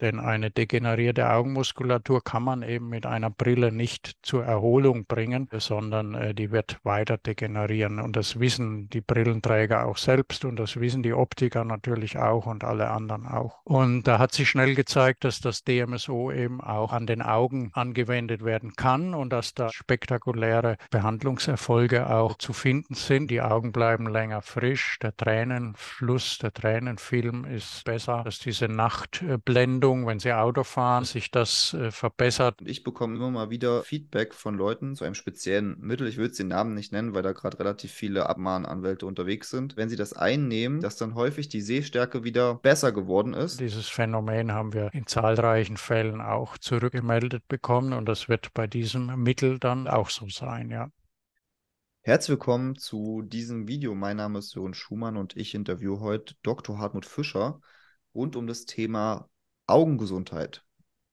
Denn eine degenerierte Augenmuskulatur kann man eben mit einer Brille nicht zur Erholung bringen, sondern äh, die wird weiter degenerieren. Und das wissen die Brillenträger auch selbst und das wissen die Optiker natürlich auch und alle anderen auch. Und da hat sich schnell gezeigt, dass das DMSO eben auch an den Augen angewendet werden kann und dass da spektakuläre Behandlungserfolge auch zu finden sind. Die Augen bleiben länger frisch, der Tränenfluss, der Tränenfilm ist besser, dass diese Nachtblende Landung, wenn sie Auto fahren, sich das äh, verbessert. Ich bekomme immer mal wieder Feedback von Leuten zu einem speziellen Mittel. Ich würde den Namen nicht nennen, weil da gerade relativ viele Abmahnanwälte unterwegs sind. Wenn sie das einnehmen, dass dann häufig die Sehstärke wieder besser geworden ist. Dieses Phänomen haben wir in zahlreichen Fällen auch zurückgemeldet bekommen und das wird bei diesem Mittel dann auch so sein, ja. Herzlich willkommen zu diesem Video. Mein Name ist Jürgen Schumann und ich interviewe heute Dr. Hartmut Fischer rund um das Thema Augengesundheit,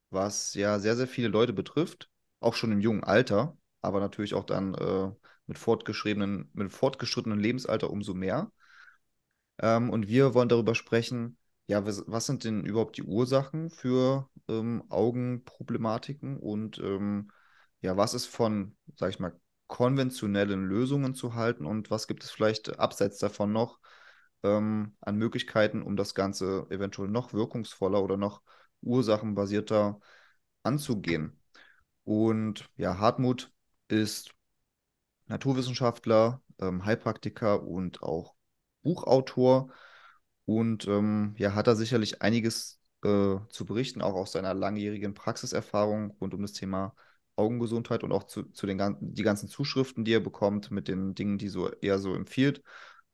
was ja sehr, sehr viele Leute betrifft, auch schon im jungen Alter, aber natürlich auch dann äh, mit, fortgeschriebenen, mit fortgeschrittenen Lebensalter umso mehr. Ähm, und wir wollen darüber sprechen, ja, was, was sind denn überhaupt die Ursachen für ähm, Augenproblematiken und ähm, ja, was ist von, sag ich mal, konventionellen Lösungen zu halten und was gibt es vielleicht abseits davon noch, ähm, an Möglichkeiten, um das Ganze eventuell noch wirkungsvoller oder noch ursachenbasierter anzugehen. Und ja, Hartmut ist Naturwissenschaftler, ähm, Heilpraktiker und auch Buchautor. Und ähm, ja, hat da sicherlich einiges äh, zu berichten, auch aus seiner langjährigen Praxiserfahrung rund um das Thema Augengesundheit und auch zu, zu den die ganzen Zuschriften, die er bekommt, mit den Dingen, die so er so empfiehlt.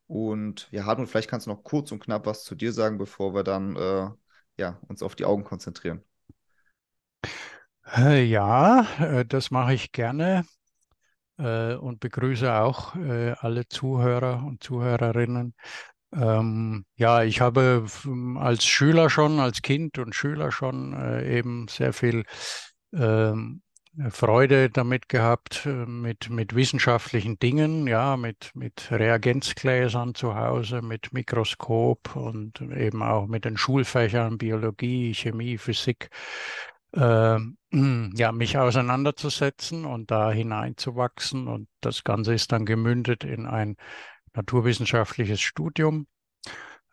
Und ja, Hartmut, vielleicht kannst du noch kurz und knapp was zu dir sagen, bevor wir dann äh, ja, uns auf die Augen konzentrieren. Äh, ja, äh, das mache ich gerne äh, und begrüße auch alle Zuhörer und Zuhörerinnen. Ähm, ja, ich habe als Schüler schon, als Kind und Schüler schon eben sehr viel ähm, Freude damit gehabt, äh, mit, mit wissenschaftlichen Dingen, ja, mit, mit Reagenzgläsern zu Hause, mit Mikroskop und eben auch mit den Schulfächern Biologie, Chemie, Physik, äh, ja, mich auseinanderzusetzen und da hineinzuwachsen. Und das Ganze ist dann gemündet in ein naturwissenschaftliches Studium,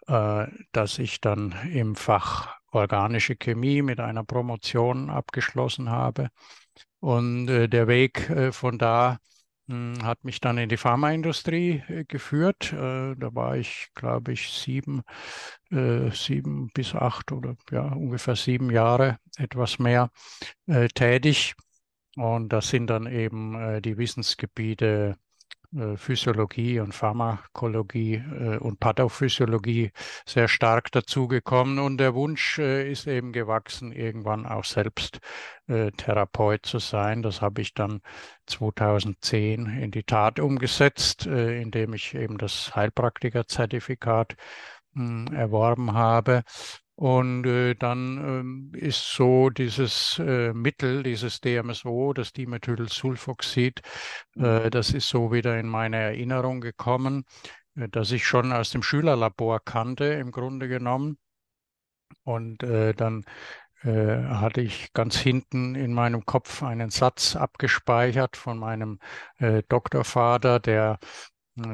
äh, das ich dann im Fach organische Chemie mit einer Promotion abgeschlossen habe. Und äh, der Weg äh, von da mh, hm, hat mich dann in die Pharmaindustrie äh, geführt. Äh, da war ich, glaube ich, sieben, äh, sieben bis acht oder ja, ungefähr sieben Jahre, etwas mehr äh, tätig. Und das sind dann eben die Wissensgebiete äh, Physiologie und Pharmakologie äh, und Pathophysiologie sehr stark dazugekommen. Und der Wunsch äh, ist eben gewachsen, irgendwann auch selbst Therapeut zu sein. Das habe ich dann 2010 in die Tat umgesetzt, indem ich eben das Heilpraktikerzertifikat hm, erworben habe und äh, dann äh, ist so dieses äh, Mittel, dieses DMSO, das Dimethylsulfoxid, mhm. äh, das ist so wieder in meine Erinnerung gekommen, äh, dass ich schon aus dem Schülerlabor kannte, im Grunde genommen. Und äh, dann hatte ich ganz hinten in meinem Kopf einen Satz abgespeichert von meinem Doktorvater, der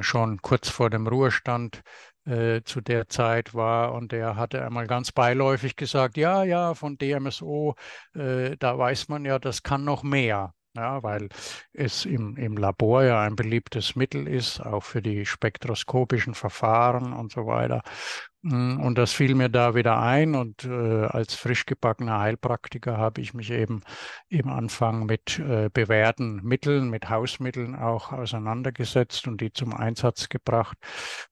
schon kurz vor dem Ruhestand äh, zu der Zeit war. Und der hatte einmal ganz beiläufig gesagt, ja, ja, von DMSO, äh, da weiß man ja, das kann noch mehr. Ja, weil es im, im Labor ja ein beliebtes Mittel ist, auch für die spektroskopischen Verfahren und so weiter. Hm, und das fiel mir da wieder ein und äh, als frisch gebackener Heilpraktiker habe ich mich eben im Anfang mit äh, bewährten Mitteln, mit Hausmitteln auch auseinandergesetzt und die zum Einsatz gebracht.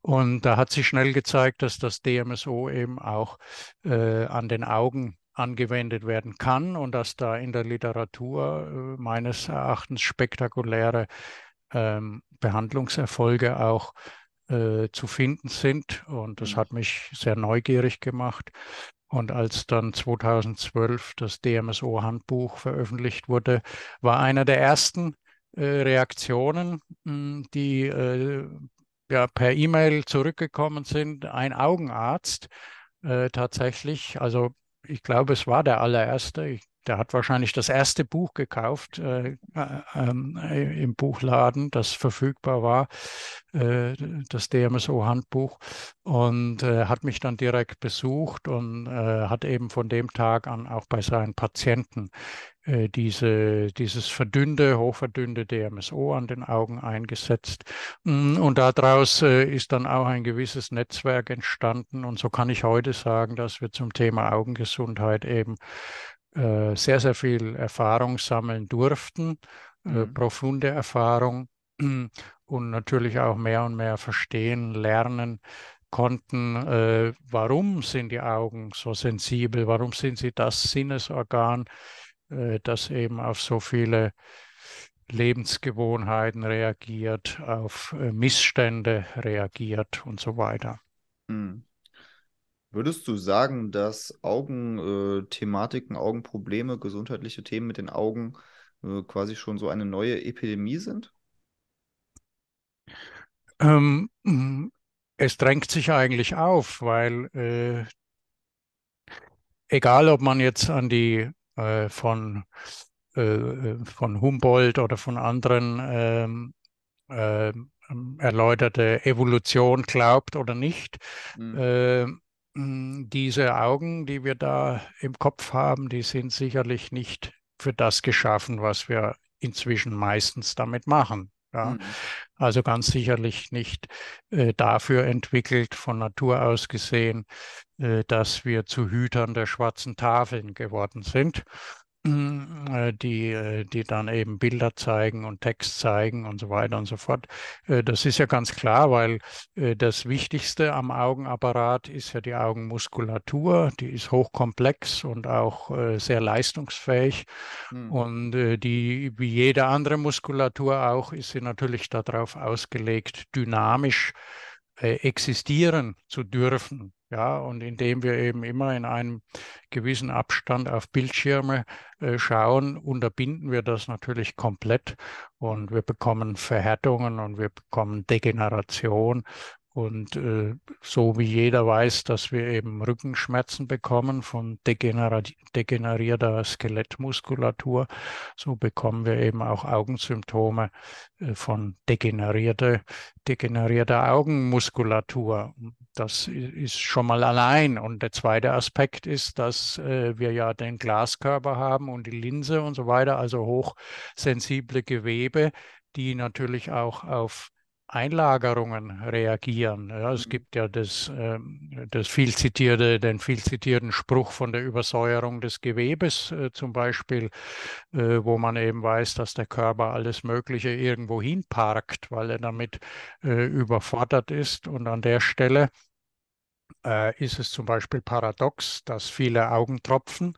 Und da hat sich schnell gezeigt, dass das DMSO eben auch äh, an den Augen angewendet werden kann und dass da in der Literatur äh, meines Erachtens spektakuläre ähm, Behandlungserfolge auch äh, zu finden sind. Und das mhm. hat mich sehr neugierig gemacht. Und als dann 2012 das DMSO-Handbuch veröffentlicht wurde, war einer der ersten äh, Reaktionen, mh, hm, die äh, ja, per E-Mail zurückgekommen sind, ein Augenarzt äh, tatsächlich, also ich glaube, es war der allererste, ich der hat wahrscheinlich das erste Buch gekauft äh, äh, ähm, äh im Buchladen, das verfügbar war, äh, das DMSO-Handbuch, und äh, hat mich dann direkt besucht und äh, hat eben von dem Tag an auch bei seinen Patienten diese, dieses verdünnte, hochverdünnte DMSO an den Augen eingesetzt. Mm, und daraus ist dann auch ein gewisses Netzwerk entstanden. Und so kann ich heute sagen, dass wir zum Thema Augengesundheit eben äh, sehr, sehr viel Erfahrung sammeln durften, äh, mhm. äh, profunde Erfahrung und natürlich auch mehr und mehr verstehen, lernen konnten, äh, warum sind die Augen so sensibel, warum sind sie das Sinnesorgan, äh, das eben auf so viele Lebensgewohnheiten reagiert, auf Missstände reagiert und so weiter. Mhm. Würdest du sagen, dass Augenthematiken, äh, Augenprobleme, gesundheitliche Themen mit den Augen äh, quasi schon so eine neue Epidemie sind? Ähm, hm, es drängt sich eigentlich auf, weil äh, egal, ob man jetzt an die äh, von, äh, äh, von Humboldt oder von anderen ähm, ähm, erläuterte Evolution glaubt oder nicht, mhm Mm, diese Augen, die wir da im Kopf haben, die sind sicherlich nicht für das geschaffen, was wir inzwischen meistens damit machen. Ja. Mhm. Also ganz sicherlich nicht äh, dafür entwickelt, von Natur aus gesehen, äh, dass wir zu Hütern der schwarzen Tafeln geworden sind, Mm, äh, die, äh, die dann eben Bilder zeigen und Text zeigen und so weiter und so fort. Äh, das ist ja ganz klar, weil das Wichtigste am Augenapparat ist ja die Augenmuskulatur, die ist hochkomplex und auch sehr leistungsfähig. Mhm. Und die, wie jede andere Muskulatur auch, ist sie natürlich darauf ausgelegt, dynamisch existieren zu dürfen ja, und indem wir eben immer in einem gewissen Abstand auf Bildschirme äh, schauen, unterbinden wir das natürlich komplett und wir bekommen Verhärtungen und wir bekommen Degeneration und äh, so wie jeder weiß, dass wir eben Rückenschmerzen bekommen von degenerierter Skelettmuskulatur, so bekommen wir eben auch Augensymptome äh, von degenerierte, degenerierter Augenmuskulatur. Das ist schon mal allein. Und der zweite Aspekt ist, dass äh, wir ja den Glaskörper haben und die Linse und so weiter, also hochsensible Gewebe, die natürlich auch auf Einlagerungen reagieren. Ja, es mhm. gibt ja das, äh, das viel zitierte, den viel zitierten Spruch von der Übersäuerung des Gewebes äh, zum Beispiel, äh, wo man eben weiß, dass der Körper alles Mögliche irgendwo hinparkt, weil er damit äh, überfordert ist. Und an der Stelle äh, ist es zum Beispiel paradox, dass viele Augentropfen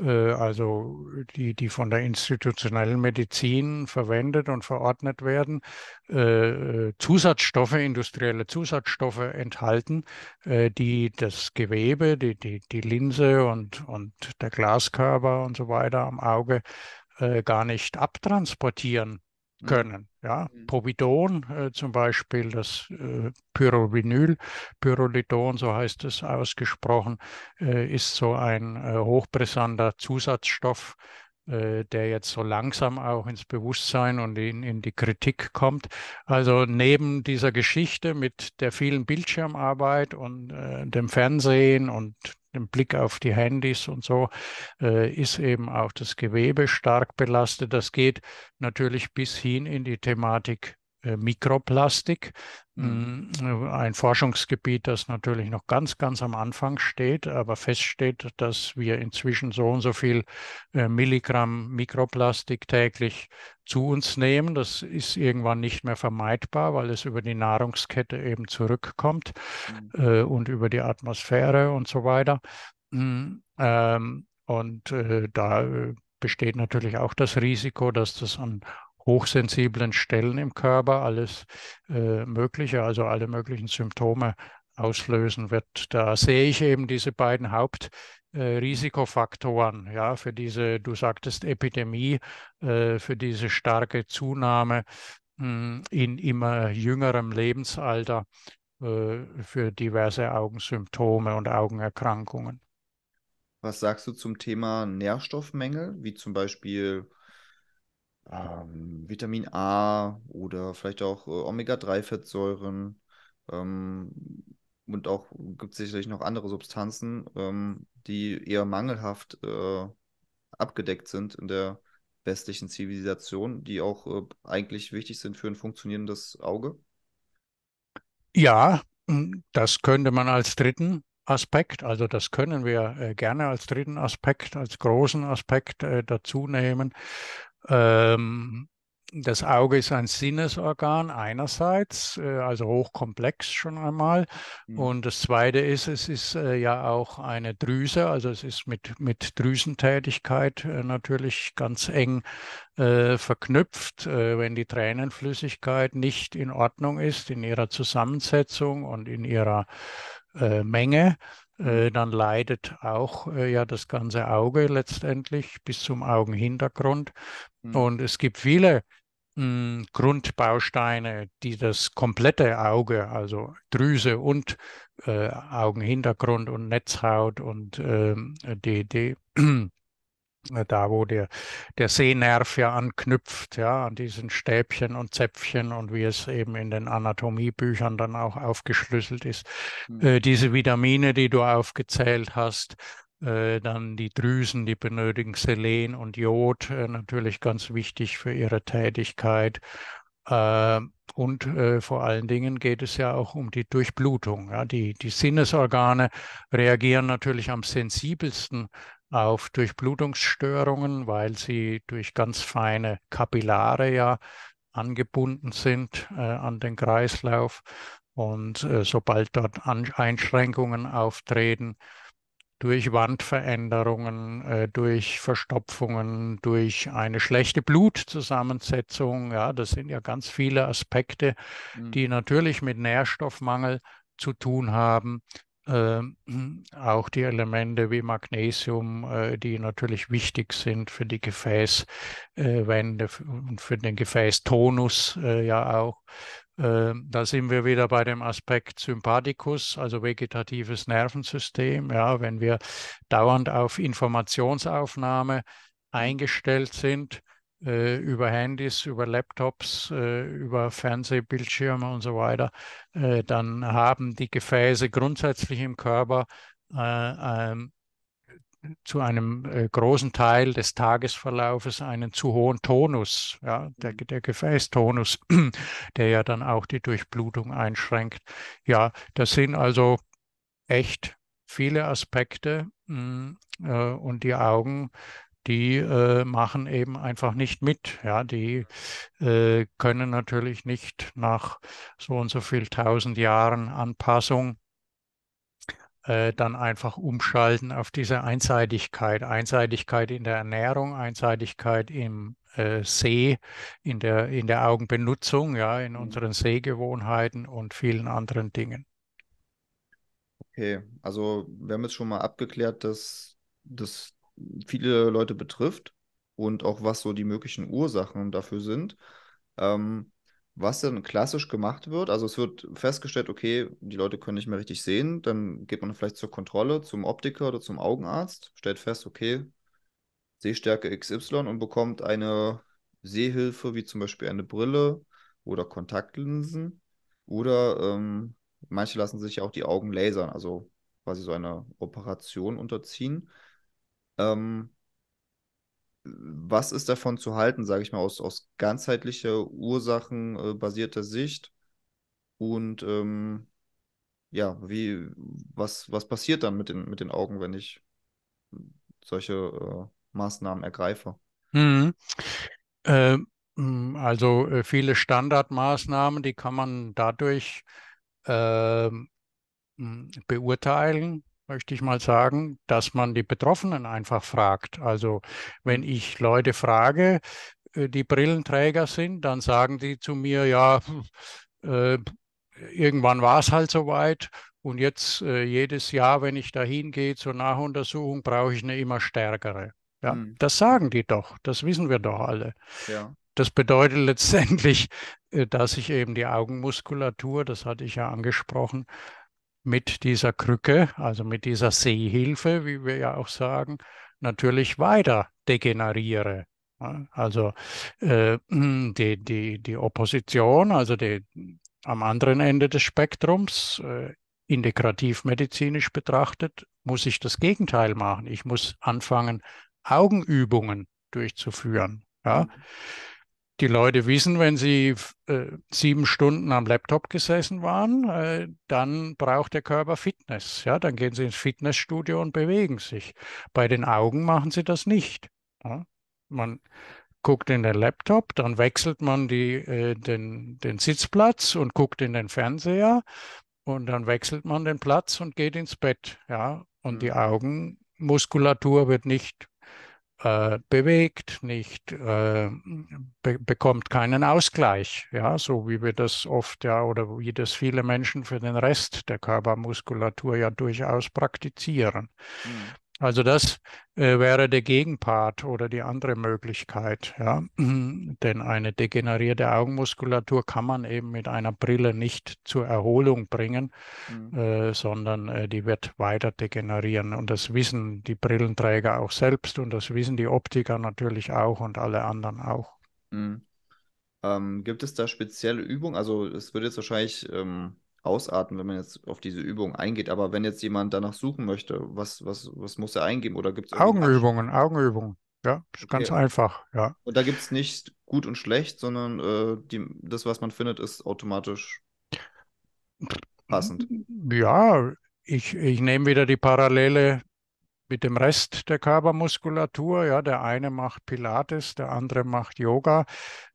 äh, also die, die von der institutionellen Medizin verwendet und verordnet werden, äh, äh, Zusatzstoffe, industrielle Zusatzstoffe enthalten, die das Gewebe, die, die, die Linse und, und der Glaskörper und so weiter am Auge gar nicht abtransportieren Mhm. können. Ja, mhm. Povidon äh, zum Beispiel, das äh, Pyrovinyl, Pyrolidon, so heißt es ausgesprochen, äh, ist so ein äh, hochbrisanter Zusatzstoff, äh, der jetzt so langsam auch ins Bewusstsein und in, in die Kritik kommt. Also neben dieser Geschichte mit der vielen Bildschirmarbeit und äh, dem Fernsehen und dem Blick auf die Handys und so, äh, ist eben auch das Gewebe stark belastet. Das geht natürlich bis hin in die Thematik äh, Mikroplastik. Mhm. Mm, ein Forschungsgebiet, das natürlich noch ganz, ganz am Anfang steht, aber feststeht, dass wir inzwischen so und so viel äh, Milligramm Mikroplastik täglich zu uns nehmen. Das ist irgendwann nicht mehr vermeidbar, weil es über die Nahrungskette eben zurückkommt mhm. Äh, und über die Atmosphäre und so weiter. Mm, ähm, und da besteht natürlich auch das Risiko, dass das an hochsensiblen Stellen im Körper, alles äh, Mögliche, also alle möglichen Symptome auslösen wird. Da sehe ich eben diese beiden Hauptrisikofaktoren äh, ja, für diese, du sagtest Epidemie, äh, für diese starke Zunahme hm, in immer jüngerem Lebensalter äh, für diverse Augensymptome und Augenerkrankungen. Was sagst du zum Thema Nährstoffmängel, wie zum Beispiel ähm, Vitamin A oder vielleicht auch äh, Omega-3-Fettsäuren. Ähm, und auch gibt es sicherlich noch andere Substanzen, ähm, die eher mangelhaft äh, abgedeckt sind in der westlichen Zivilisation, die auch äh, eigentlich wichtig sind für ein funktionierendes Auge? Ja, hm, das könnte man als dritten Aspekt, also das können wir äh, gerne als dritten Aspekt, als großen Aspekt äh, dazu nehmen. Ähm, das Auge ist ein Sinnesorgan einerseits, äh, also hochkomplex schon einmal. Mhm. Und das Zweite ist, es ist äh, ja auch eine Drüse, also es ist mit, mit Drüsentätigkeit äh, natürlich ganz eng äh, verknüpft. wenn die Tränenflüssigkeit nicht in Ordnung ist in ihrer Zusammensetzung und in ihrer äh, Menge, äh, dann leidet auch äh, ja das ganze Auge letztendlich bis zum Augenhintergrund. Mhm. Und es gibt viele mh, hm, Grundbausteine, die das komplette Auge, also Drüse und äh, Augenhintergrund und Netzhaut und äh, die, die äh, da wo der, der Sehnerv ja anknüpft, ja, an diesen Stäbchen und Zäpfchen und wie es eben in den Anatomiebüchern dann auch aufgeschlüsselt ist. Mhm. Äh, diese Vitamine, die du aufgezählt hast, äh, dann die Drüsen, die benötigen Selen und Jod, äh, natürlich ganz wichtig für ihre Tätigkeit. Ähm, und vor allen Dingen geht es ja auch um die Durchblutung. Die, die Sinnesorgane reagieren natürlich am sensibelsten auf Durchblutungsstörungen, weil sie durch ganz feine Kapillare ja angebunden sind äh, an den Kreislauf. Und äh, sobald dort an Einschränkungen auftreten, durch Wandveränderungen, äh, durch Verstopfungen, durch eine schlechte Blutzusammensetzung, ja, das sind ja ganz viele Aspekte, mhm. die natürlich mit Nährstoffmangel zu tun haben, ähm, auch die Elemente wie Magnesium, äh, die natürlich wichtig sind für die Gefäßwände äh, und für den Gefäßtonus äh, ja auch. Ähm, da sind wir wieder bei dem Aspekt Sympathikus, also vegetatives Nervensystem. Ja, wenn wir dauernd auf Informationsaufnahme eingestellt sind, äh, über Handys, über Laptops, äh, über Fernsehbildschirme und so weiter, äh, dann haben die Gefäße grundsätzlich im Körper ähm, zu einem großen Teil des Tagesverlaufes einen zu hohen Tonus, ja, der, mhm. der Gefäßtonus, der ja dann auch die Durchblutung einschränkt. Ja, das sind also echt viele Aspekte mm, und die Augen die äh, machen eben einfach nicht mit. Ja, die äh, können natürlich nicht nach so und so viel tausend Jahren Anpassung äh, dann einfach umschalten auf diese Einseitigkeit. Einseitigkeit in der Ernährung, Einseitigkeit im äh, See, in der, in der Augenbenutzung, ja, in mhm. unseren Sehgewohnheiten und vielen anderen Dingen. Okay, also wir haben jetzt schon mal abgeklärt, dass das viele Leute betrifft und auch was so die möglichen Ursachen dafür sind. Ähm, was dann klassisch gemacht wird, also es wird festgestellt, okay, die Leute können nicht mehr richtig sehen, dann geht man vielleicht zur Kontrolle, zum Optiker oder zum Augenarzt, stellt fest, okay, Sehstärke XY und bekommt eine Sehhilfe, wie zum Beispiel eine Brille oder Kontaktlinsen. Oder ähm, manche lassen sich auch die Augen lasern, also quasi so eine Operation unterziehen. Ähm, was ist davon zu halten, sage ich mal, aus, aus ganzheitlicher ursachenbasierter äh, Sicht? Und ähm, ja, wie, was, was passiert dann mit den, mit den Augen, wenn ich solche äh, Maßnahmen ergreife? Hm. Äh, also viele Standardmaßnahmen, die kann man dadurch äh, beurteilen möchte ich mal sagen, dass man die Betroffenen einfach fragt. Also wenn ich Leute frage, äh, die Brillenträger sind, dann sagen die zu mir, ja, äh, irgendwann war es halt soweit. Und jetzt äh, jedes Jahr, wenn ich da hingehe zur Nachuntersuchung, brauche ich eine immer stärkere. Ja, mhm. Das sagen die doch, das wissen wir doch alle. Ja. Das bedeutet letztendlich, äh, dass ich eben die Augenmuskulatur, das hatte ich ja angesprochen, mit dieser Krücke, also mit dieser Seehilfe, wie wir ja auch sagen, natürlich weiter degeneriere. Also äh, die, die, die Opposition, also die, am anderen Ende des Spektrums, äh, integrativmedizinisch betrachtet, muss ich das Gegenteil machen. Ich muss anfangen, Augenübungen durchzuführen. Ja? Mhm die Leute wissen, wenn sie äh, sieben Stunden am Laptop gesessen waren, äh, dann braucht der Körper Fitness. Ja, dann gehen sie ins Fitnessstudio und bewegen sich. Bei den Augen machen sie das nicht. Ja? Man guckt in den Laptop, dann wechselt man die, äh, den, den Sitzplatz und guckt in den Fernseher und dann wechselt man den Platz und geht ins Bett. Ja, und die mhm. Augenmuskulatur wird nicht äh, bewegt, nicht äh, be bekommt keinen Ausgleich, ja, so wie wir das oft ja oder wie das viele Menschen für den Rest der Körpermuskulatur ja durchaus praktizieren. Mhm. Also das äh, wäre der Gegenpart oder die andere Möglichkeit. Ja? Denn eine degenerierte Augenmuskulatur kann man eben mit einer Brille nicht zur Erholung bringen, mhm. äh, sondern äh, die wird weiter degenerieren. Und das wissen die Brillenträger auch selbst und das wissen die Optiker natürlich auch und alle anderen auch. Mhm. Ähm, gibt es da spezielle Übungen? Also es wird jetzt wahrscheinlich... Ähm ausarten, wenn man jetzt auf diese Übung eingeht. Aber wenn jetzt jemand danach suchen möchte, was, was, was muss er eingeben? Oder gibt's Augenübungen, Asch Augenübungen. Ja, okay. ganz einfach, ja. Und da gibt es nicht gut und schlecht, sondern äh, die, das, was man findet, ist automatisch passend. Ja, ich, ich nehme wieder die Parallele mit dem Rest der Körpermuskulatur. Ja, der eine macht Pilates, der andere macht Yoga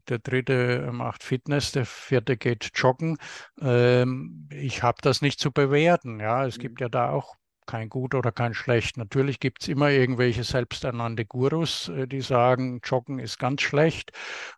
der dritte äh, macht Fitness, der vierte geht joggen. Ähm, ich habe das nicht zu bewerten. Ja, es gibt mhm. ja da auch kein Gut oder kein Schlecht. Natürlich gibt es immer irgendwelche selbsternannte Gurus, äh, die sagen, Joggen ist ganz schlecht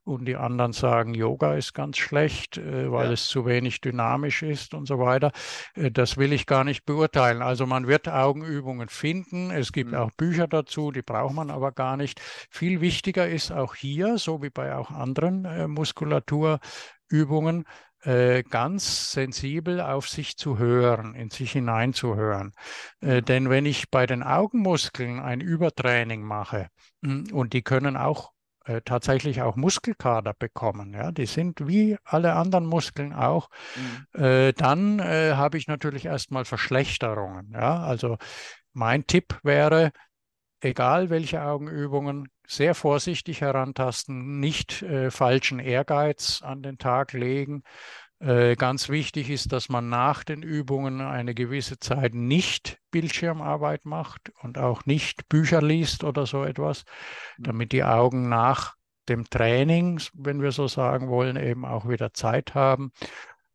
und die anderen sagen, Yoga ist ganz schlecht, äh, weil ja. es zu wenig dynamisch ist und so weiter. Äh, das will ich gar nicht beurteilen. Also man wird Augenübungen finden. Es gibt mhm. auch Bücher dazu, die braucht man aber gar nicht. Viel wichtiger ist auch hier, so wie bei auch anderen Muskulaturübungen, äh, ganz sensibel auf sich zu hören, in sich hineinzuhören. Äh, denn wenn ich bei den Augenmuskeln ein Übertraining mache, mm, und die können auch äh, tatsächlich auch Muskelkader bekommen. Ja? Die sind wie alle anderen Muskeln auch. Mhm. dann habe ich natürlich erstmal Verschlechterungen. Ja? Also mein Tipp wäre, egal welche Augenübungen, sehr vorsichtig herantasten, nicht äh, falschen Ehrgeiz an den Tag legen. Äh, ganz wichtig ist, dass man nach den Übungen eine gewisse Zeit nicht Bildschirmarbeit macht und auch nicht Bücher liest oder so etwas, mhm. damit die Augen nach dem Training, wenn wir so sagen wollen, eben auch wieder Zeit haben.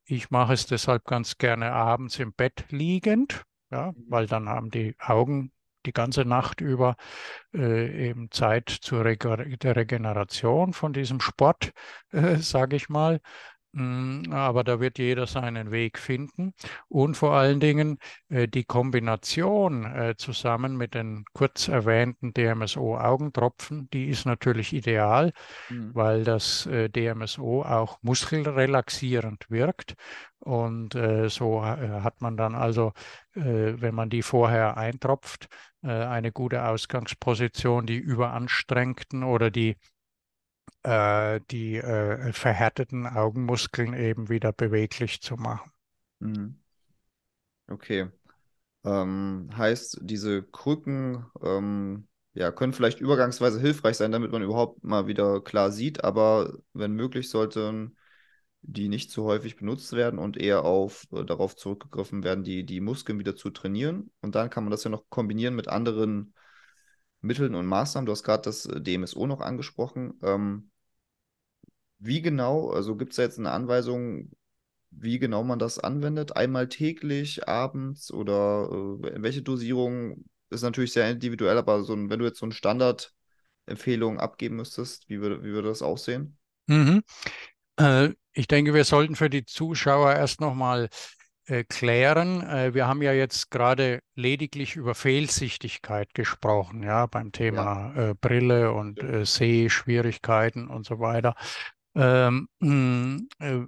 Ich mache es deshalb ganz gerne abends im Bett liegend, ja, mhm. weil dann haben die Augen die ganze Nacht über äh, eben Zeit zur Reg der Regeneration von diesem Sport, äh, sage ich mal. Mm, aber da wird jeder seinen Weg finden. Und vor allen Dingen äh, die Kombination äh, zusammen mit den kurz erwähnten DMSO-Augentropfen, die ist natürlich ideal, mhm. weil das äh, DMSO auch muskelrelaxierend wirkt. Und so hat man dann also, wenn man die vorher eintropft, eine gute Ausgangsposition, die überanstrengten oder die äh, die äh, verhärteten Augenmuskeln eben wieder beweglich zu machen. Mhm. Okay. Ähm, heißt, diese Krücken ähm, ja, können vielleicht übergangsweise hilfreich sein, damit man überhaupt mal wieder klar sieht, aber wenn möglich sollten die nicht zu häufig benutzt werden und eher auf, äh, darauf zurückgegriffen werden, die, die Muskeln wieder zu trainieren. Und dann kann man das ja noch kombinieren mit anderen Mitteln und Maßnahmen. Du hast gerade das äh, DMSO noch angesprochen. Ähm, wie genau, also gibt es da jetzt eine Anweisung, wie genau man das anwendet? Einmal täglich, abends oder äh, welche Dosierung? Ist natürlich sehr individuell, aber so ein, wenn du jetzt so eine Standardempfehlung abgeben müsstest, wie würde, wie würde das aussehen? Mhm. Äh, ich denke, wir sollten für die Zuschauer erst nochmal äh, klären. Äh, wir haben ja jetzt gerade lediglich über Fehlsichtigkeit gesprochen, ja, beim Thema ja. Äh, Brille und äh, Sehschwierigkeiten und so weiter. Ähm, mm, äh,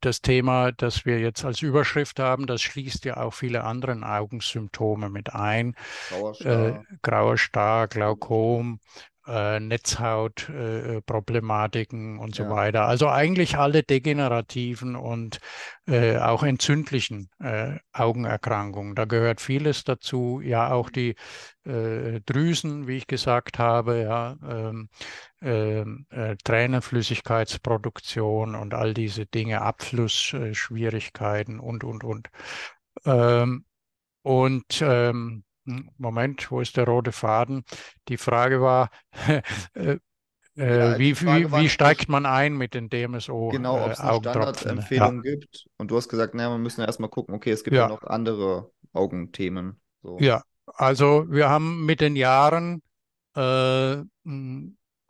das Thema, das wir jetzt als Überschrift haben, das schließt ja auch viele andere Augensymptome mit ein. Grauer Star, äh, Grauer Star Glaukom, äh, Netzhautproblematiken äh, äh, und so ja. weiter. Also eigentlich alle degenerativen und äh, auch entzündlichen äh, Augenerkrankungen. Da gehört vieles dazu. Ja, auch die Drüsen, wie ich gesagt habe, ja, ähm, ähm Tränenflüssigkeitsproduktion und all diese Dinge, Abflussschwierigkeiten und, und, und. Ähm, und ähm, Moment, wo ist der rote Faden? Die Frage war, äh, äh, ja, wie, Frage wie, wie steigt man ein mit den DMSO? Genau, äh, ob es eine ne? Standardempfehlung ja. gibt. Und du hast gesagt, naja, wir müssen erstmal gucken, okay, es gibt ja, noch andere Augenthemen. So. Ja, also wir haben mit den Jahren äh,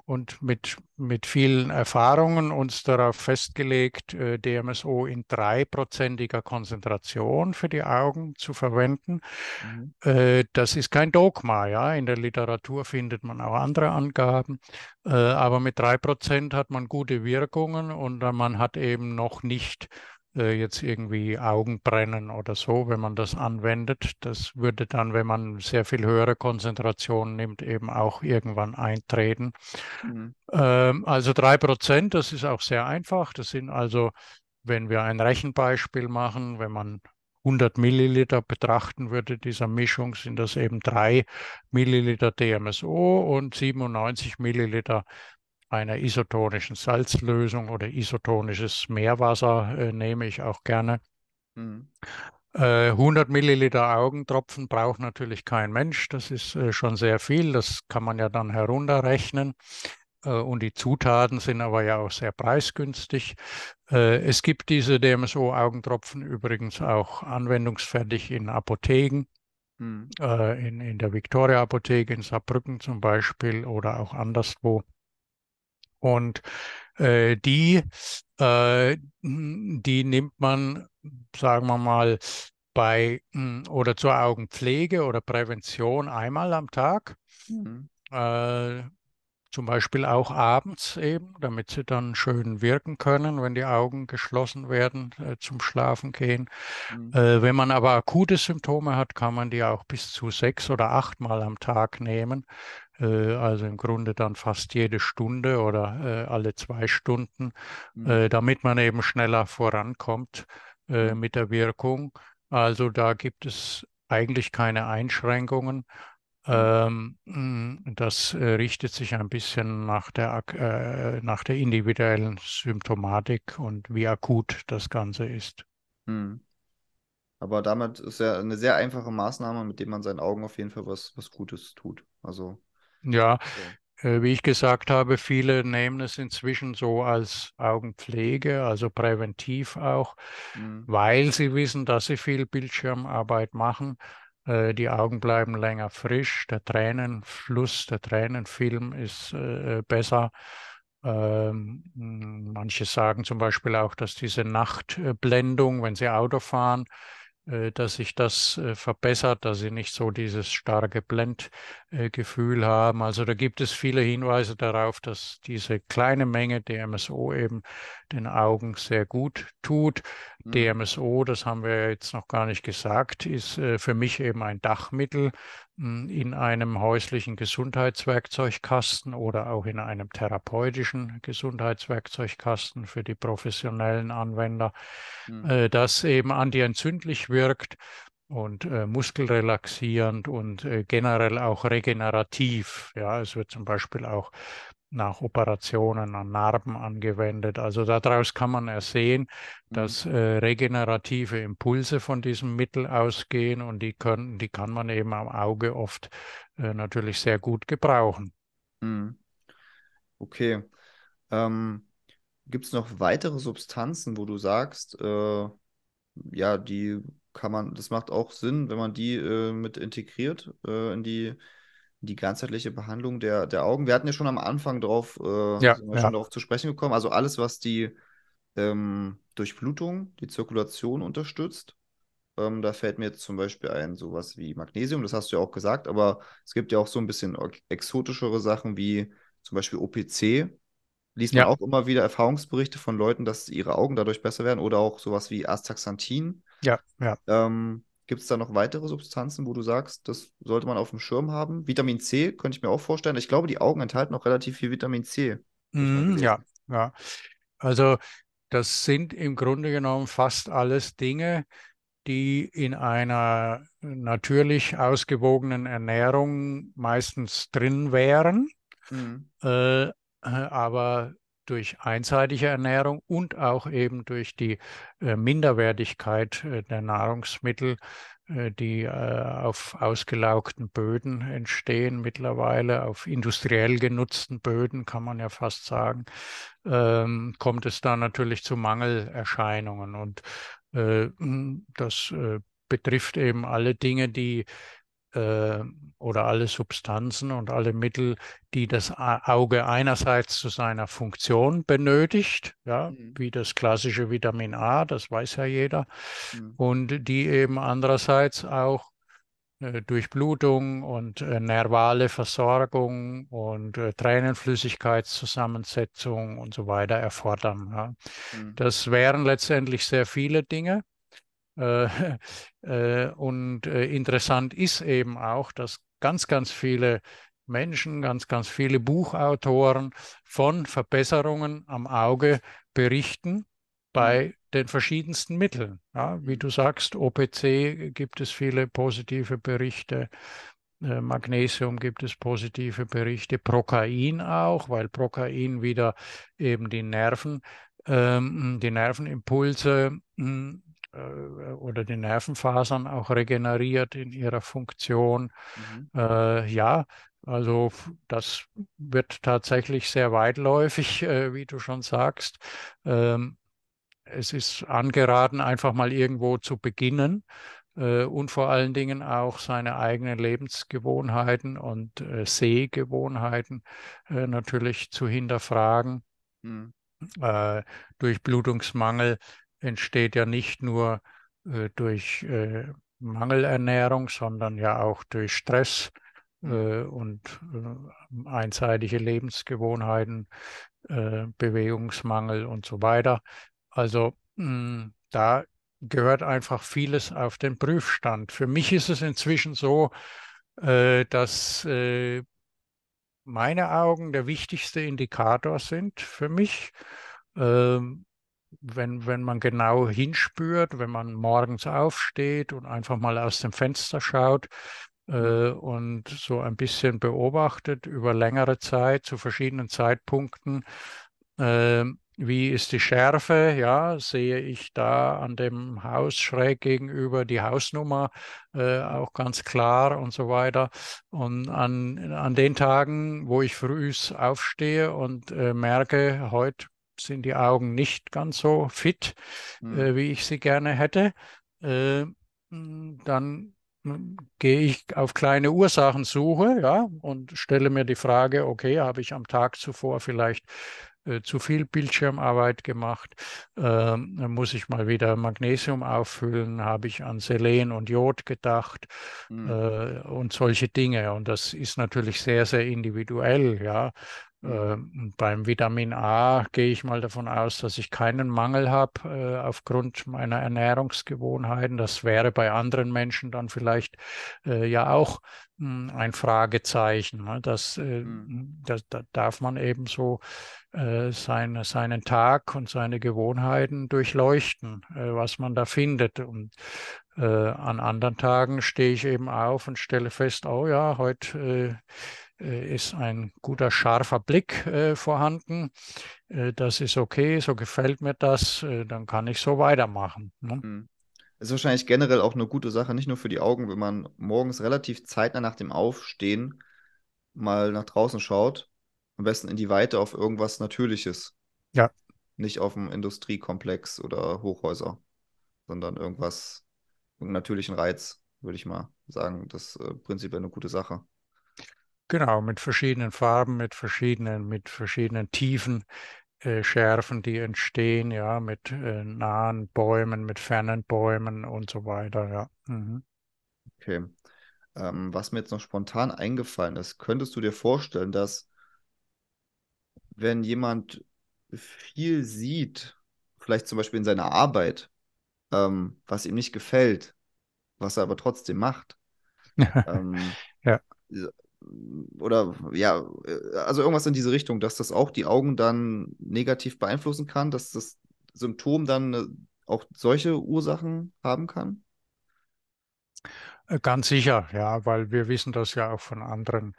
und mit, mit vielen Erfahrungen uns darauf festgelegt, äh, DMSO in dreiprozentiger Konzentration für die Augen zu verwenden. Mhm. Äh, das ist kein Dogma, ja. In der Literatur findet man auch andere Angaben, äh, aber mit drei Prozent hat man gute Wirkungen und man hat eben noch nicht äh, jetzt irgendwie Augen brennen oder so, wenn man das anwendet. Das würde dann, wenn man sehr viel höhere Konzentrationen nimmt, eben auch irgendwann eintreten. Mhm. Ähm, also 3%, das ist auch sehr einfach. Das sind also, wenn wir ein Rechenbeispiel machen, wenn man 100 Milliliter betrachten würde dieser Mischung, sind das eben 3 Milliliter DMSO und 97 Milliliter einer isotonischen Salzlösung oder isotonisches Meerwasser äh, nehme ich auch gerne. Mhm. 100 äh, Milliliter Augentropfen braucht natürlich kein Mensch. Das ist äh, schon sehr viel. Das kann man ja dann herunterrechnen. Äh, und die Zutaten sind aber ja auch sehr preisgünstig. Äh, es gibt diese DMSO-Augentropfen übrigens auch anwendungsfertig in Apotheken. Mhm. Äh, in, in der Victoria-Apotheke in Saarbrücken zum Beispiel oder auch anderswo. Und äh, die, äh, hm, die nimmt man, sagen wir mal, bei hm, oder zur Augenpflege oder Prävention einmal am Tag. Mhm. Äh, zum Beispiel auch abends eben, damit sie dann schön wirken können, wenn die Augen geschlossen werden äh, zum Schlafen gehen. Mhm. Äh, wenn man aber akute Symptome hat, kann man die auch bis zu sechs oder achtmal am Tag nehmen. Äh, also im Grunde dann fast jede Stunde oder äh, alle zwei Stunden, mhm. Äh, damit man eben schneller vorankommt mhm. mit der Wirkung. Also da gibt es eigentlich keine Einschränkungen. Mhm. Ähm, mm, das richtet sich ein bisschen nach der, nach der individuellen Symptomatik und wie akut das Ganze ist. Mhm. Aber damit ist ja eine sehr einfache Maßnahme, mit der man seinen Augen auf jeden Fall was, was Gutes tut. Also ja, okay. Äh, wie ich gesagt habe, viele nehmen es inzwischen so als Augenpflege, also präventiv auch, mhm. weil sie wissen, dass sie viel Bildschirmarbeit machen. Äh, die Augen bleiben länger frisch, der Tränenfluss, der Tränenfilm ist äh, besser. Ähm, manche sagen zum Beispiel auch, dass diese Nachtblendung, wenn sie Auto fahren, äh, dass sich das äh, verbessert, dass sie nicht so dieses starke Blendgefühl haben. Also da gibt es viele Hinweise darauf, dass diese kleine Menge DMSO eben den Augen sehr gut tut. Mhm. DMSO, das haben wir jetzt noch gar nicht gesagt, ist äh, für mich eben ein Dachmittel. Hm, in einem häuslichen Gesundheitswerkzeugkasten oder auch in einem therapeutischen Gesundheitswerkzeugkasten für die professionellen Anwender, mhm. Äh, das eben antientzündlich wirkt und äh, muskelrelaxierend und äh, generell auch regenerativ. Ja, es wird zum Beispiel auch nach Operationen an Narben angewendet. Also daraus kann man ersehen, mhm. dass äh, regenerative Impulse von diesem Mittel ausgehen und die, können, die kann man eben am Auge oft äh, natürlich sehr gut gebrauchen. Mhm. Okay. Ähm, Gibt es noch weitere Substanzen, wo du sagst, äh, ja, die kann man, das macht auch Sinn, wenn man die äh, mit integriert äh, in die die ganzheitliche Behandlung der, der Augen. Wir hatten ja schon am Anfang drauf, äh, ja, ja. schon darauf zu sprechen gekommen. Also alles, was die ähm, Durchblutung, die Zirkulation unterstützt. Ähm, da fällt mir jetzt zum Beispiel ein, sowas wie Magnesium, das hast du ja auch gesagt, aber es gibt ja auch so ein bisschen exotischere Sachen wie zum Beispiel OPC. Liest man ja. auch immer wieder Erfahrungsberichte von Leuten, dass ihre Augen dadurch besser werden oder auch sowas wie Astaxanthin. Ja, ja. Ähm, Gibt es da noch weitere Substanzen, wo du sagst, das sollte man auf dem Schirm haben? Vitamin C könnte ich mir auch vorstellen. Ich glaube, die Augen enthalten auch relativ viel Vitamin C. Mm, ja, ja. Also das sind im Grunde genommen fast alles Dinge, die in einer natürlich ausgewogenen Ernährung meistens drin wären, mhm. äh, äh aber durch einseitige Ernährung und auch eben durch die äh, Minderwertigkeit äh, der Nahrungsmittel, äh, die auf ausgelaugten Böden entstehen mittlerweile, auf industriell genutzten Böden kann man ja fast sagen, ähm, kommt es da natürlich zu Mangelerscheinungen. Und das betrifft eben alle Dinge, die ähm, oder alle Substanzen und alle Mittel, die das Auge einerseits zu seiner Funktion benötigt, ja, mhm. wie das klassische Vitamin A, das weiß ja jeder, mhm. und die eben andererseits auch äh, Durchblutung und äh, nervale Versorgung und äh, Tränenflüssigkeitszusammensetzung und so weiter erfordern. Ja. Mhm. Das wären letztendlich sehr viele Dinge. Äh, äh, und äh, interessant ist eben auch, dass ganz, ganz viele Menschen, ganz, ganz viele Buchautoren von Verbesserungen am Auge berichten bei mhm. den verschiedensten Mitteln. Ja, wie mhm. du sagst, OPC gibt es viele positive Berichte, Magnesium gibt es positive Berichte, Prokain auch, weil Prokain wieder eben die Nerven, ähm, die Nervenimpulse hm, äh, oder die Nervenfasern auch regeneriert in ihrer Funktion. Mhm. Äh, ja, also das wird tatsächlich sehr weitläufig, äh, wie du schon sagst. Ähm, es ist angeraten, einfach mal irgendwo zu beginnen äh, und vor allen Dingen auch seine eigenen Lebensgewohnheiten und äh, Sehgewohnheiten äh, natürlich zu hinterfragen. Mhm. Durchblutungsmangel entsteht ja nicht nur äh, durch äh, Mangelernährung, sondern ja auch durch Stress äh, mhm. und äh, einseitige Lebensgewohnheiten, äh, Bewegungsmangel und so weiter. Also mh, mm, da gehört einfach vieles auf den Prüfstand. Für mich ist es inzwischen so, äh, dass meine Augen der wichtigste Indikator sind für mich. Ähm, wenn, wenn man genau hinspürt, wenn man morgens aufsteht und einfach mal aus dem Fenster schaut mhm. äh, und so ein bisschen beobachtet über längere Zeit zu verschiedenen Zeitpunkten, äh, wie ist die Schärfe? Ja, sehe ich da an dem Haus schräg gegenüber die Hausnummer äh, mhm. auch ganz klar und so weiter. Und an, an den Tagen, wo ich früh aufstehe und äh, merke, heute sind die Augen nicht ganz so fit, mhm. äh, hm. wie ich sie gerne hätte, äh, dann hm, gehe ich auf kleine Ursachensuche, ja, und stelle mir die Frage, okay, habe ich am Tag zuvor vielleicht äh, zu viel Bildschirmarbeit gemacht, ähm, muss ich mal wieder Magnesium auffüllen, habe ich an Selen und Jod gedacht mhm. äh, und solche Dinge. Und das ist natürlich sehr, sehr individuell, ja. Hm. Ähm, beim Vitamin A gehe ich mal davon aus, dass ich keinen Mangel habe äh, aufgrund meiner Ernährungsgewohnheiten. Das wäre bei anderen Menschen dann vielleicht äh, ja auch mh, hm, ein Fragezeichen. Ne? Das, äh, hm. das, da darf man eben so äh, seine, seinen Tag und seine Gewohnheiten durchleuchten, äh, was man da findet. Und äh, an anderen Tagen stehe ich eben auf und stelle fest, oh ja, heute äh, ist ein guter, scharfer Blick äh, vorhanden. Äh, das ist okay, so gefällt mir das, äh, dann kann ich so weitermachen. Ne? Hm. Ist wahrscheinlich generell auch eine gute Sache, nicht nur für die Augen, wenn man morgens relativ zeitnah nach dem Aufstehen mal nach draußen schaut, am besten in die Weite auf irgendwas Natürliches. Ja. Nicht auf einen Industriekomplex oder Hochhäuser, sondern irgendwas, irgendeinen natürlichen Reiz, würde ich mal sagen. Das ist äh, prinzipiell eine gute Sache. Genau, mit verschiedenen Farben, mit verschiedenen, mit verschiedenen Tiefen, äh, Schärfen, die entstehen, ja, mit äh, nahen Bäumen, mit fernen Bäumen und so weiter, ja. Mhm. Okay. Ähm, was mir jetzt noch spontan eingefallen ist, könntest du dir vorstellen, dass wenn jemand viel sieht, vielleicht zum Beispiel in seiner Arbeit, ähm, was ihm nicht gefällt, was er aber trotzdem macht, ähm, ja oder ja, äh, also irgendwas in diese Richtung, dass das auch die Augen dann negativ beeinflussen kann, dass das Symptom dann äh, auch solche Ursachen haben kann? Äh, ganz sicher, ja, weil wir wissen das ja auch von anderen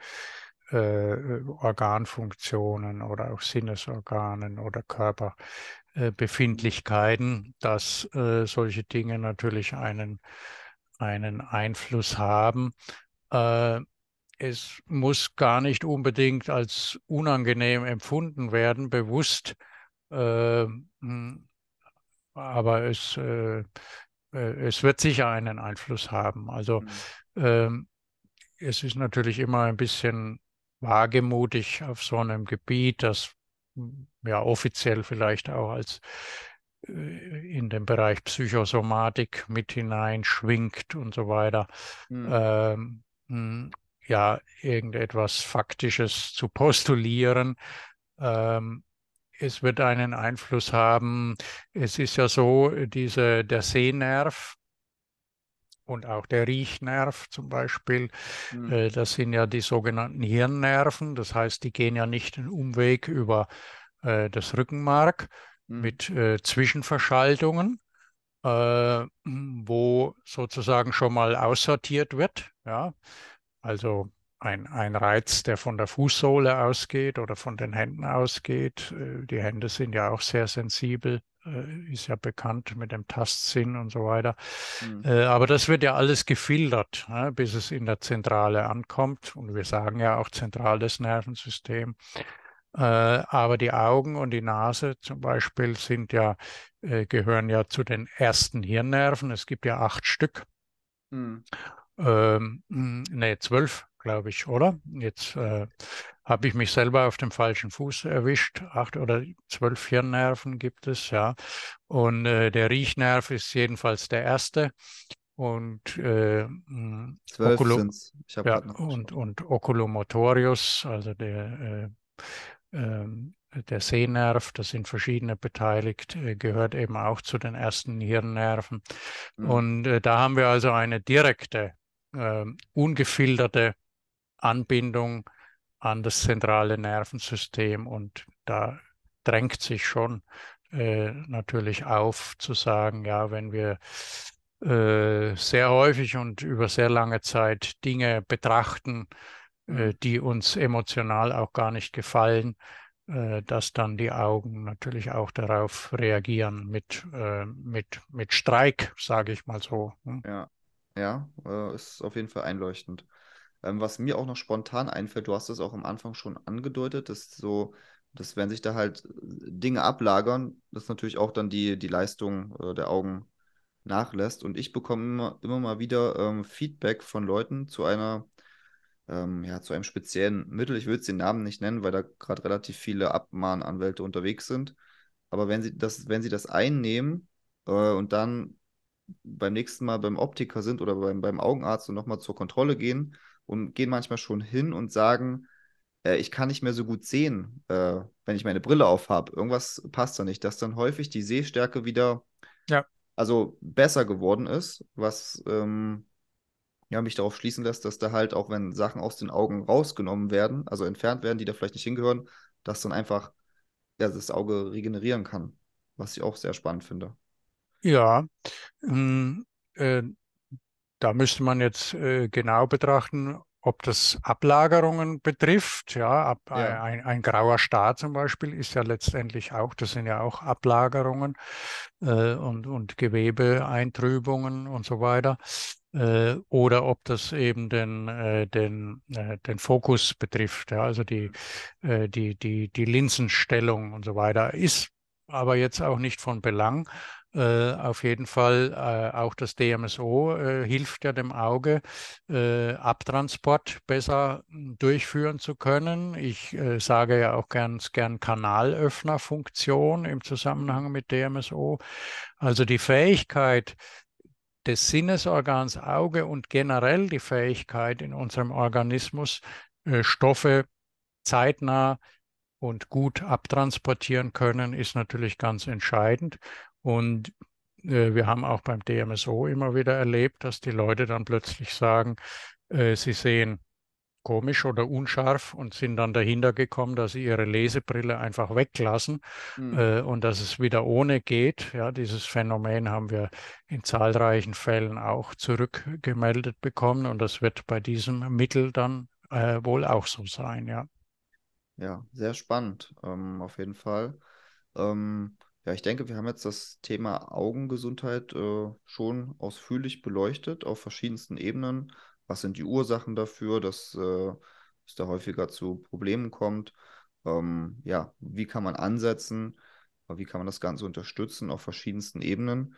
äh, Organfunktionen oder auch Sinnesorganen oder Körperbefindlichkeiten, äh, dass äh, solche Dinge natürlich einen, einen Einfluss haben es muss gar nicht unbedingt als unangenehm empfunden werden, bewusst. Äh, aber es, äh, äh, es wird sicher einen Einfluss haben. Also mhm. äh, es ist natürlich immer ein bisschen wagemutig auf so einem Gebiet, das hm, ja offiziell vielleicht auch als äh, in den Bereich Psychosomatik mit hineinschwingt und so weiter. Mhm. Ähm, hm, ja irgendetwas Faktisches zu postulieren. Ähm, es wird einen Einfluss haben. Es ist ja so, diese, der Sehnerv und auch der Riechnerv zum Beispiel, mhm. äh, das sind ja die sogenannten Hirnnerven. Das heißt, die gehen ja nicht den Umweg über äh, das Rückenmark mhm. mit äh, Zwischenverschaltungen. Äh, wo sozusagen schon mal aussortiert wird. Ja? Also ein, ein Reiz, der von der Fußsohle ausgeht oder von den Händen ausgeht. Äh, die Hände sind ja auch sehr sensibel, äh, ist ja bekannt mit dem Tastsinn und so weiter. Mhm. Äh, aber das wird ja alles gefiltert, bis es in der Zentrale ankommt. Und wir sagen ja auch zentrales Nervensystem. Aber die Augen und die Nase zum Beispiel sind ja, gehören ja zu den ersten Hirnnerven. Es gibt ja acht Stück. Mhm ähm, mm, nee, zwölf, glaube ich, oder? Jetzt äh, habe ich mich selber auf dem falschen Fuß erwischt. Acht oder zwölf Hirnnerven gibt es, ja. Und äh, der Riechnerv ist jedenfalls der erste. Und, äh, mm, Oculo ja, und, und Oculomotorius, also der äh, ähm, der Sehnerv, das sind verschiedene beteiligt, äh, gehört eben auch zu den ersten Hirnnerven. Mhm. Und äh, da haben wir also eine direkte äh, ungefilterte Anbindung an das zentrale Nervensystem und da drängt sich schon äh, natürlich auf zu sagen, ja, wenn wir äh, sehr häufig und über sehr lange Zeit Dinge betrachten, äh, mhm. die uns emotional auch gar nicht gefallen, äh, dass dann die Augen natürlich auch darauf reagieren mit, äh, mit, mit Streik, sage ich mal so. Hm? Ja. Ja, äh, ist auf jeden Fall einleuchtend. Ähm, was mir auch noch spontan einfällt, du hast es auch am Anfang schon angedeutet, dass so, dass wenn sich da halt äh, Dinge ablagern, dass natürlich auch dann die, die Leistung äh, der Augen nachlässt. Und ich bekomme immer, immer mal wieder ähm, Feedback von Leuten zu einer, ähm, ja, zu einem speziellen Mittel. Ich würde es den Namen nicht nennen, weil da gerade relativ viele Abmahnanwälte unterwegs sind. Aber wenn sie das, wenn sie das einnehmen und dann beim nächsten Mal beim Optiker sind oder beim, beim Augenarzt und nochmal zur Kontrolle gehen und gehen manchmal schon hin und sagen, äh, ich kann nicht mehr so gut sehen, äh, wenn ich meine Brille auf habe. Irgendwas passt da nicht, dass dann häufig die Sehstärke wieder ja. also besser geworden ist, was ähm, ja, mich darauf schließen lässt, dass da halt auch wenn Sachen aus den Augen rausgenommen werden, also entfernt werden, die da vielleicht nicht hingehören, dass dann einfach ja, das Auge regenerieren kann, was ich auch sehr spannend finde. Ja, hm, äh, da müsste man jetzt äh, genau betrachten, ob das Ablagerungen betrifft. Ja, ab, äh, ja. Ein, ein, grauer Star zum Beispiel ist ja letztendlich auch, das sind ja auch Ablagerungen äh, und, und Gewebeeintrübungen und so weiter. Äh, oder ob das eben den, äh, den, den Fokus betrifft, ja, also die, mhm. die, die, die Linsenstellung und so weiter, ist aber jetzt auch nicht von Belang. Äh, auf jeden Fall äh, auch das DMSO äh, hilft ja dem Auge, äh, Abtransport besser hm, durchführen zu können. Ich äh, sage ja auch ganz gern Kanalöffnerfunktion im Zusammenhang mit DMSO. Also die Fähigkeit, des Sinnesorgans Auge und generell die Fähigkeit in unserem Organismus, Stoffe zeitnah und gut abtransportieren können, ist natürlich ganz entscheidend. Und äh, wir haben auch beim DMSO immer wieder erlebt, dass die Leute dann plötzlich sagen, äh, sie sehen komisch oder unscharf und sind dann dahinter gekommen, dass sie ihre Lesebrille einfach weglassen mhm. äh, und dass es wieder ohne geht. Ja, dieses Phänomen haben wir in zahlreichen Fällen auch zurückgemeldet bekommen und das wird bei diesem Mittel dann äh, wohl auch so sein, ja. Ja, sehr spannend, ähm, auf jeden Fall. Ähm, ja, ich denke, wir haben jetzt das Thema Augengesundheit äh, schon ausführlich beleuchtet auf verschiedensten Ebenen. Was sind die Ursachen dafür, dass äh, es da häufiger zu Problemen kommt? Ähm, ja, wie kann man ansetzen? Wie kann man das Ganze unterstützen auf verschiedensten Ebenen?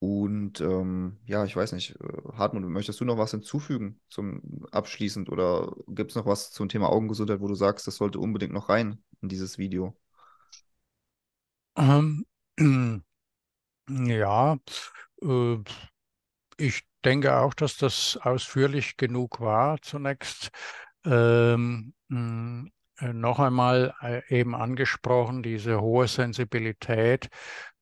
Und ähm, ja, ich weiß nicht, äh, Hartmut, möchtest du noch was hinzufügen zum abschließend oder gibt es noch was zum Thema Augengesundheit, wo du sagst, das sollte unbedingt noch rein in dieses Video? Ähm, ja, äh, ich denke auch, dass das ausführlich genug war zunächst. Ähm, mm, äh, noch einmal äh, eben angesprochen, diese hohe Sensibilität.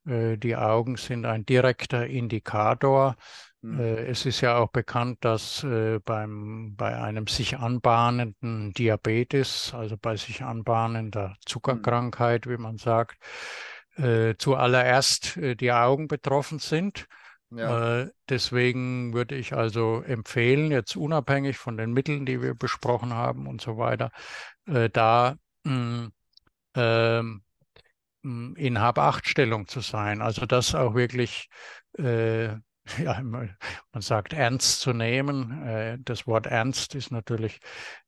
die Augen sind ein direkter Indikator. Hm. es ist ja auch bekannt, dass beim, bei einem sich anbahnenden Diabetes, also bei sich anbahnender hm. Zuckerkrankheit, wie man sagt, äh, zuallererst äh, die Augen betroffen sind. Ja. Äh, deswegen würde ich also empfehlen, jetzt unabhängig von den Mitteln, die wir besprochen haben und so weiter, äh, da mh, mm, ähm, mm, in Hab-Acht-Stellung zu sein. Also das auch wirklich äh, ja, man sagt ernst zu nehmen. Äh, das Wort ernst ist natürlich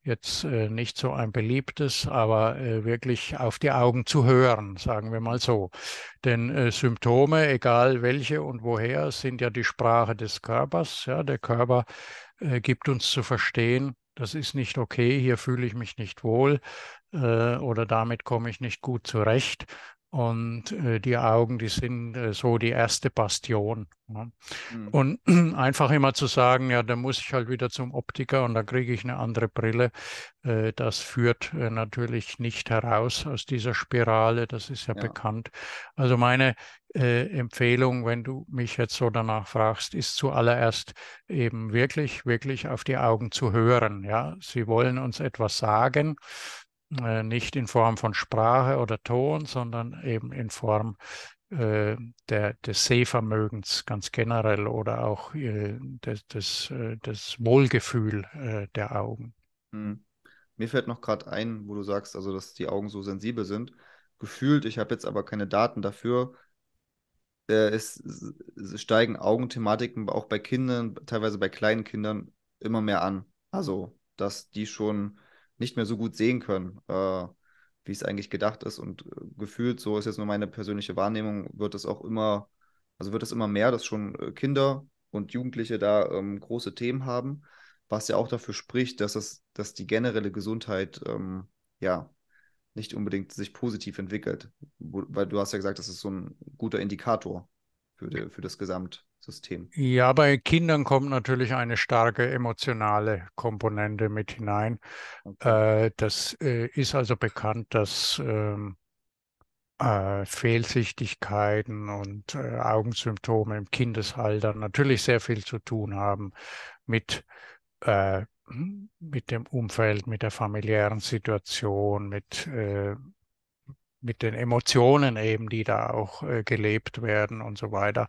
jetzt äh, nicht so ein beliebtes, aber äh, wirklich auf die Augen zu hören, sagen wir mal so. Denn Symptome, egal welche und woher, sind ja die Sprache des Körpers. Ja, der Körper gibt uns zu verstehen, das ist nicht okay, hier fühle ich mich nicht wohl oder damit komme ich nicht gut zurecht. Und äh, die Augen, die sind äh, so die erste Bastion. Ne? Mhm. Und einfach immer zu sagen, ja, da muss ich halt wieder zum Optiker und da kriege ich eine andere Brille, äh, das führt äh, natürlich nicht heraus aus dieser Spirale, das ist ja, ja. bekannt. Also meine äh, Empfehlung, wenn du mich jetzt so danach fragst, ist zuallererst eben wirklich, wirklich auf die Augen zu hören. Ja, sie wollen uns etwas sagen äh, nicht in Form von Sprache oder Ton, sondern eben in Form äh, der, des Sehvermögens ganz generell oder auch äh, des, des, äh, Wohlgefühl der Augen. Hm. Mir fällt noch gerade ein, wo du sagst, also dass die Augen so sensibel sind. Gefühlt, ich habe jetzt aber keine Daten dafür, es, es steigen Augenthematiken auch bei Kindern, teilweise bei kleinen Kindern, immer mehr an. Also, dass die schon nicht mehr so gut sehen können, äh, wie es eigentlich gedacht ist. Und äh, gefühlt, so ist jetzt nur meine persönliche Wahrnehmung, wird es auch immer, also wird es immer mehr, dass schon äh, Kinder und Jugendliche da ähm, große Themen haben, was ja auch dafür spricht, dass es, dass die generelle Gesundheit ähm, ja nicht unbedingt sich positiv entwickelt. Weil du hast ja gesagt, das ist so ein guter Indikator für, die, für das Gesamt. System. Ja, bei Kindern kommt natürlich eine starke emotionale Komponente mit hinein. Okay. Äh, das äh, ist also bekannt, dass ähm, äh, Fehlsichtigkeiten und äh, Augensymptome im Kindesalter natürlich sehr viel zu tun haben mit äh, mit dem Umfeld, mit der familiären Situation, mit äh, mit den Emotionen eben, die da auch äh, gelebt werden und so weiter.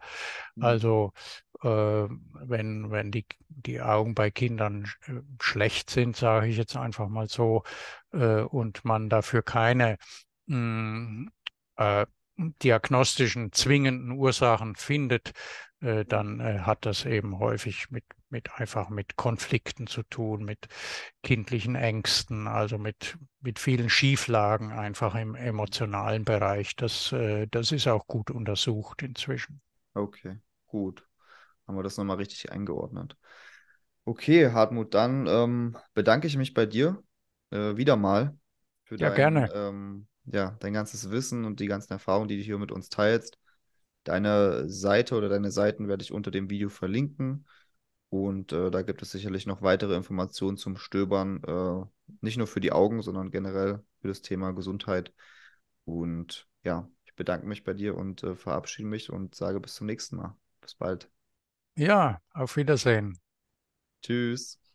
Mhm. Also äh, wenn, wenn die, die Augen bei Kindern sch äh, schlecht sind, sage ich jetzt einfach mal so, äh, und man dafür keine mh, hm, äh, diagnostischen zwingenden Ursachen findet, äh, dann äh, hat das eben häufig mit, mit einfach mit Konflikten zu tun, mit kindlichen Ängsten, also mit, mit vielen Schieflagen einfach im emotionalen Bereich. Das, äh, das ist auch gut untersucht inzwischen. Okay, gut. Haben wir das nochmal richtig eingeordnet. Okay, Hartmut, dann ähm, bedanke ich mich bei dir äh, wieder mal für ja, dein, gerne. Ähm, ja, dein ganzes Wissen und die ganzen Erfahrungen, die du hier mit uns teilst. Deine Seite oder deine Seiten werde ich unter dem Video verlinken. Und äh, da gibt es sicherlich noch weitere Informationen zum Stöbern, äh, nicht nur für die Augen, sondern generell für das Thema Gesundheit. Und ja, ich bedanke mich bei dir und äh, verabschiede mich und sage bis zum nächsten Mal. Bis bald. Ja, auf Wiedersehen. Tschüss.